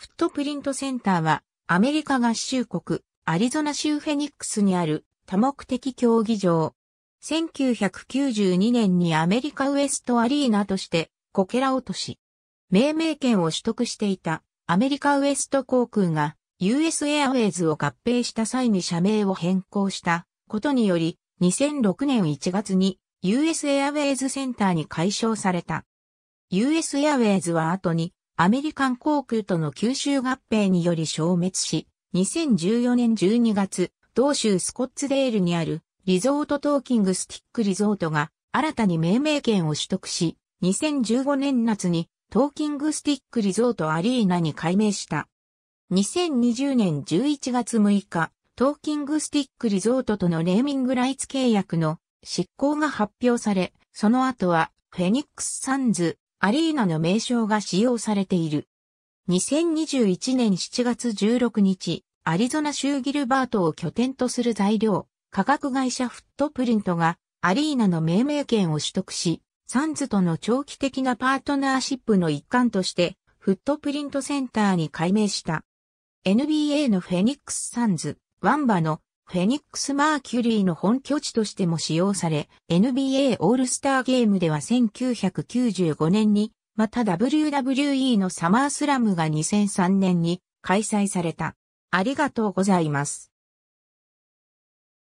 フットプリントセンターは、アメリカ合衆国、アリゾナ州フェニックスにある多目的競技場。1992年にアメリカウエストアリーナとしてこけら落とし、命名権を取得していたアメリカウエスト航空が US エアウェイズを合併した際に社名を変更したことにより2006年1月に US エアウェイズセンターに解消された。US エアウェイズは後にアメリカン航空との吸収合併により消滅し、2014年12月、同州スコッツデールにあるリゾートトーキングスティックリゾートが新たに命名権を取得し、2015年夏にトーキングスティックリゾートアリーナに改名した。2020年11月6日、トーキングスティックリゾートとのネーミングライツ契約の執行が発表され、その後はフェニックスサンズ、アリーナの名称が使用されている。2021年7月16日、アリゾナ州ギルバートを拠点とする材料、化学会社フットプリントがアリーナの命名権を取得し、サンズとの長期的なパートナーシップの一環として、フットプリントセンターに改名した。NBA のフェニックスサンズ、ワンバのフェニックス・マーキュリーの本拠地としても使用され、NBA オールスターゲームでは1995年に、また WWE のサマースラムが2003年に開催された。ありがとうございます。